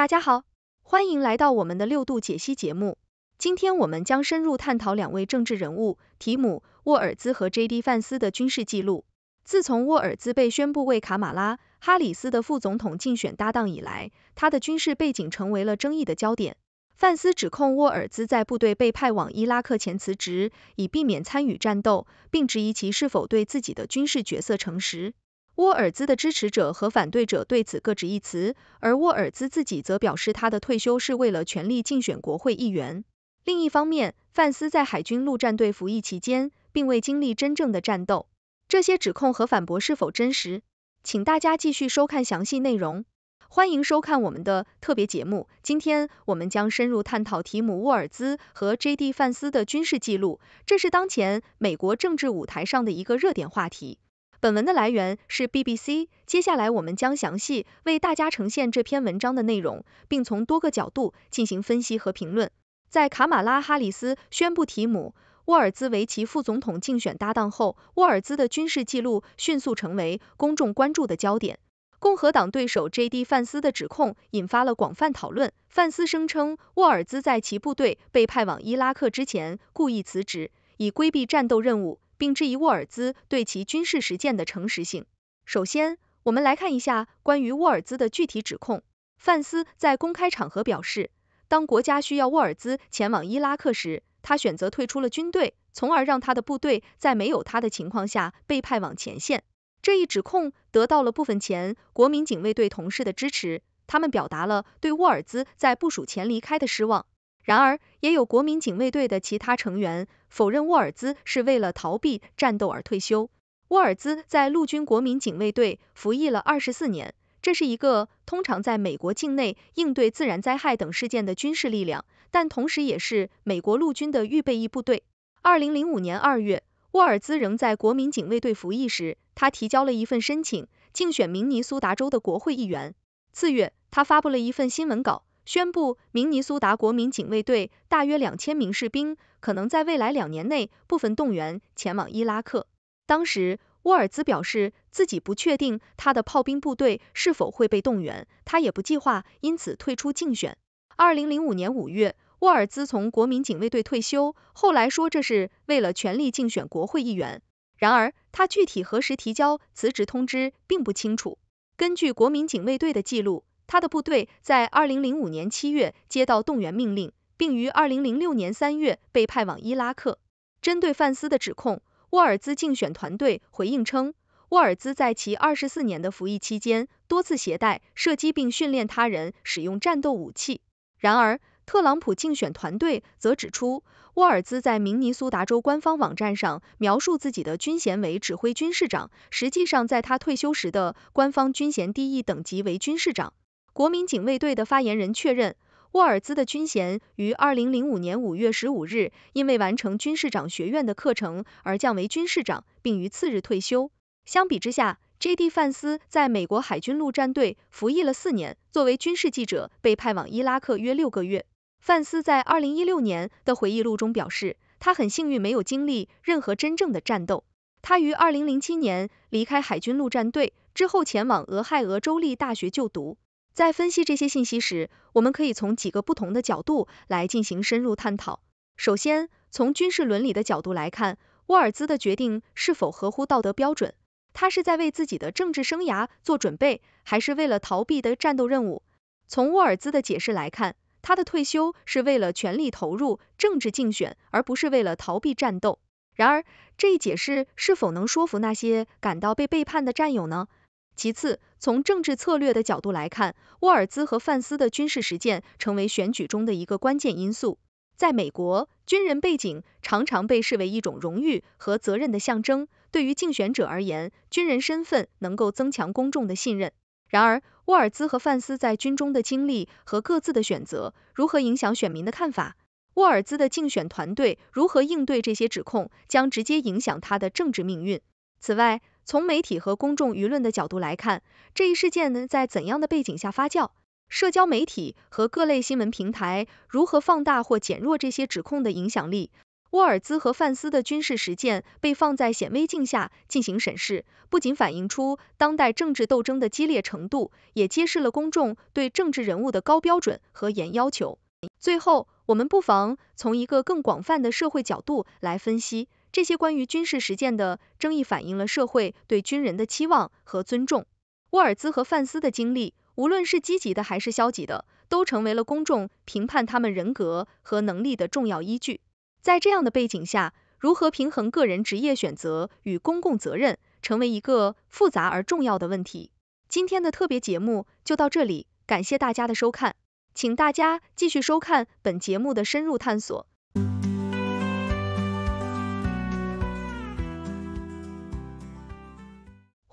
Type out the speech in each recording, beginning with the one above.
大家好，欢迎来到我们的六度解析节目。今天我们将深入探讨两位政治人物提姆·沃尔兹和 J.D. 范斯的军事记录。自从沃尔兹被宣布为卡马拉·哈里斯的副总统竞选搭档以来，他的军事背景成为了争议的焦点。范斯指控沃尔兹在部队被派往伊拉克前辞职，以避免参与战斗，并质疑其是否对自己的军事角色诚实。沃尔兹的支持者和反对者对此各执一词，而沃尔兹自己则表示他的退休是为了全力竞选国会议员。另一方面，范斯在海军陆战队服役期间并未经历真正的战斗。这些指控和反驳是否真实？请大家继续收看详细内容。欢迎收看我们的特别节目，今天我们将深入探讨提姆·沃尔兹和 J.D. 范斯的军事记录，这是当前美国政治舞台上的一个热点话题。本文的来源是 BBC。接下来，我们将详细为大家呈现这篇文章的内容，并从多个角度进行分析和评论。在卡马拉·哈里斯宣布提姆·沃尔兹为其副总统竞选搭档后，沃尔兹的军事记录迅速成为公众关注的焦点。共和党对手 J.D. 范斯的指控引发了广泛讨论。范斯声称，沃尔兹在其部队被派往伊拉克之前，故意辞职以规避战斗任务。并质疑沃尔兹对其军事实践的诚实性。首先，我们来看一下关于沃尔兹的具体指控。范斯在公开场合表示，当国家需要沃尔兹前往伊拉克时，他选择退出了军队，从而让他的部队在没有他的情况下被派往前线。这一指控得到了部分前国民警卫队同事的支持，他们表达了对沃尔兹在部署前离开的失望。然而，也有国民警卫队的其他成员否认沃尔兹是为了逃避战斗而退休。沃尔兹在陆军国民警卫队服役了二十四年，这是一个通常在美国境内应对自然灾害等事件的军事力量，但同时也是美国陆军的预备役部队。二零零五年二月，沃尔兹仍在国民警卫队服役时，他提交了一份申请，竞选明尼苏达州的国会议员。次月，他发布了一份新闻稿。宣布，明尼苏达国民警卫队大约两千名士兵可能在未来两年内部分动员前往伊拉克。当时，沃尔兹表示自己不确定他的炮兵部队是否会被动员，他也不计划因此退出竞选。二零零五年五月，沃尔兹从国民警卫队退休，后来说这是为了全力竞选国会议员。然而，他具体何时提交辞职通知并不清楚。根据国民警卫队的记录。他的部队在二零零五年七月接到动员命令，并于二零零六年三月被派往伊拉克。针对范斯的指控，沃尔兹竞选团队回应称，沃尔兹在其二十四年的服役期间多次携带、射击并训练他人使用战斗武器。然而，特朗普竞选团队则指出，沃尔兹在明尼苏达州官方网站上描述自己的军衔为指挥军士长，实际上在他退休时的官方军衔第一等级为军士长。国民警卫队的发言人确认，沃尔兹的军衔于二零零五年五月十五日因为完成军事长学院的课程而降为军事长，并于次日退休。相比之下，J.D. 范斯在美国海军陆战队服役了四年，作为军事记者被派往伊拉克约六个月。范斯在二零一六年的回忆录中表示，他很幸运没有经历任何真正的战斗。他于二零零七年离开海军陆战队之后，前往俄亥俄州立大学就读。在分析这些信息时，我们可以从几个不同的角度来进行深入探讨。首先，从军事伦理的角度来看，沃尔兹的决定是否合乎道德标准？他是在为自己的政治生涯做准备，还是为了逃避的战斗任务？从沃尔兹的解释来看，他的退休是为了全力投入政治竞选，而不是为了逃避战斗。然而，这一解释是否能说服那些感到被背叛的战友呢？其次，从政治策略的角度来看，沃尔兹和范斯的军事实践成为选举中的一个关键因素。在美国，军人背景常常被视为一种荣誉和责任的象征，对于竞选者而言，军人身份能够增强公众的信任。然而，沃尔兹和范斯在军中的经历和各自的选择如何影响选民的看法？沃尔兹的竞选团队如何应对这些指控，将直接影响他的政治命运。此外，从媒体和公众舆论的角度来看，这一事件能在怎样的背景下发酵？社交媒体和各类新闻平台如何放大或减弱这些指控的影响力？沃尔兹和范斯的军事实践被放在显微镜下进行审视，不仅反映出当代政治斗争的激烈程度，也揭示了公众对政治人物的高标准和严要求。最后，我们不妨从一个更广泛的社会角度来分析。这些关于军事实践的争议反映了社会对军人的期望和尊重。沃尔兹和范斯的经历，无论是积极的还是消极的，都成为了公众评判他们人格和能力的重要依据。在这样的背景下，如何平衡个人职业选择与公共责任，成为一个复杂而重要的问题。今天的特别节目就到这里，感谢大家的收看，请大家继续收看本节目的深入探索。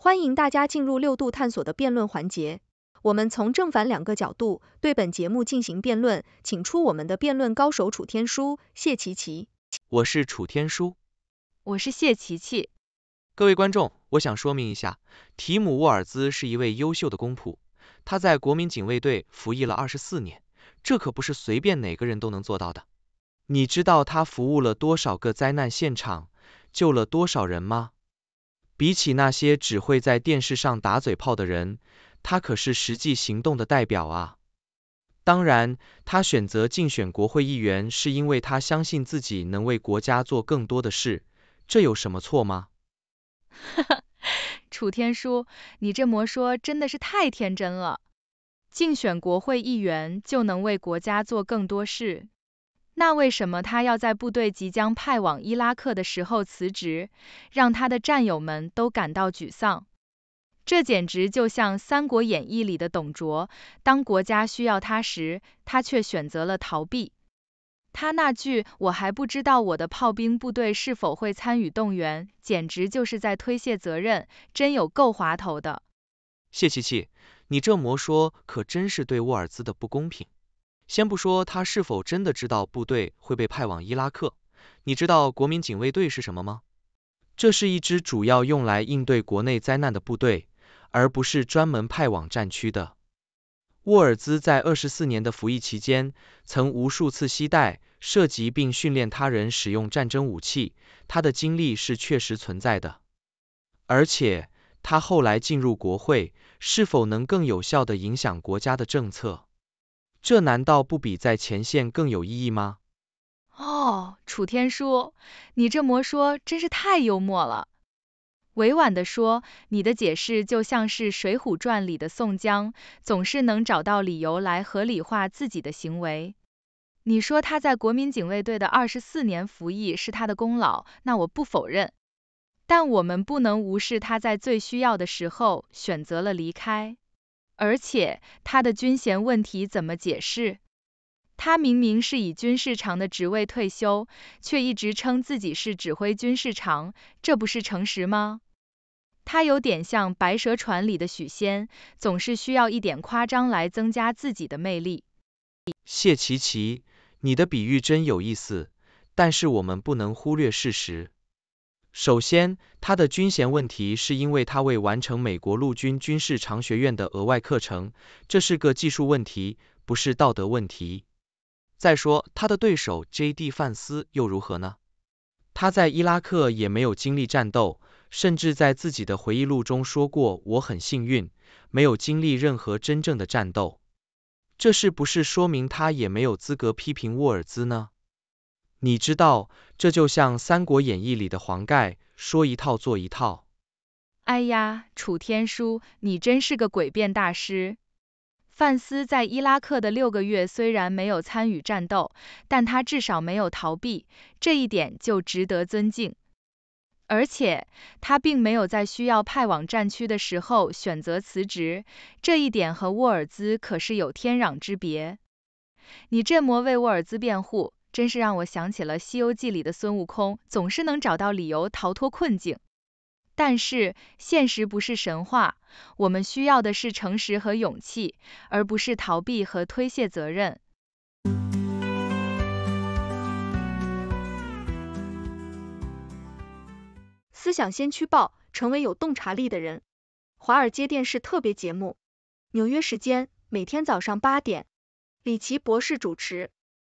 欢迎大家进入六度探索的辩论环节，我们从正反两个角度对本节目进行辩论，请出我们的辩论高手楚天舒、谢琪琪。我是楚天舒，我是谢琪琪。各位观众，我想说明一下，提姆沃尔兹是一位优秀的公仆，他在国民警卫队服役了二十四年，这可不是随便哪个人都能做到的。你知道他服务了多少个灾难现场，救了多少人吗？比起那些只会在电视上打嘴炮的人，他可是实际行动的代表啊！当然，他选择竞选国会议员，是因为他相信自己能为国家做更多的事，这有什么错吗？哈哈，楚天舒，你这么说真的是太天真了，竞选国会议员就能为国家做更多事？那为什么他要在部队即将派往伊拉克的时候辞职，让他的战友们都感到沮丧？这简直就像《三国演义》里的董卓，当国家需要他时，他却选择了逃避。他那句“我还不知道我的炮兵部队是否会参与动员”，简直就是在推卸责任，真有够滑头的。谢琪琪，你这么说可真是对沃尔兹的不公平。先不说他是否真的知道部队会被派往伊拉克，你知道国民警卫队是什么吗？这是一支主要用来应对国内灾难的部队，而不是专门派往战区的。沃尔兹在二十四年的服役期间，曾无数次携带、涉及并训练他人使用战争武器，他的经历是确实存在的。而且，他后来进入国会，是否能更有效地影响国家的政策？这难道不比在前线更有意义吗？哦，楚天舒，你这么说真是太幽默了。委婉地说，你的解释就像是《水浒传》里的宋江，总是能找到理由来合理化自己的行为。你说他在国民警卫队的二十四年服役是他的功劳，那我不否认。但我们不能无视他在最需要的时候选择了离开。而且他的军衔问题怎么解释？他明明是以军事长的职位退休，却一直称自己是指挥军事长，这不是诚实吗？他有点像《白蛇传》里的许仙，总是需要一点夸张来增加自己的魅力。谢琪琪，你的比喻真有意思，但是我们不能忽略事实。首先，他的军衔问题是因为他未完成美国陆军军事长学院的额外课程，这是个技术问题，不是道德问题。再说，他的对手 J.D. 范斯又如何呢？他在伊拉克也没有经历战斗，甚至在自己的回忆录中说过，我很幸运，没有经历任何真正的战斗。这是不是说明他也没有资格批评沃尔兹呢？你知道，这就像《三国演义》里的黄盖，说一套做一套。哎呀，楚天舒，你真是个诡辩大师。范斯在伊拉克的六个月虽然没有参与战斗，但他至少没有逃避，这一点就值得尊敬。而且，他并没有在需要派往战区的时候选择辞职，这一点和沃尔兹可是有天壤之别。你这么为沃尔兹辩护？真是让我想起了《西游记》里的孙悟空，总是能找到理由逃脱困境。但是现实不是神话，我们需要的是诚实和勇气，而不是逃避和推卸责任。思想先驱报，成为有洞察力的人。华尔街电视特别节目，纽约时间每天早上八点，李奇博士主持。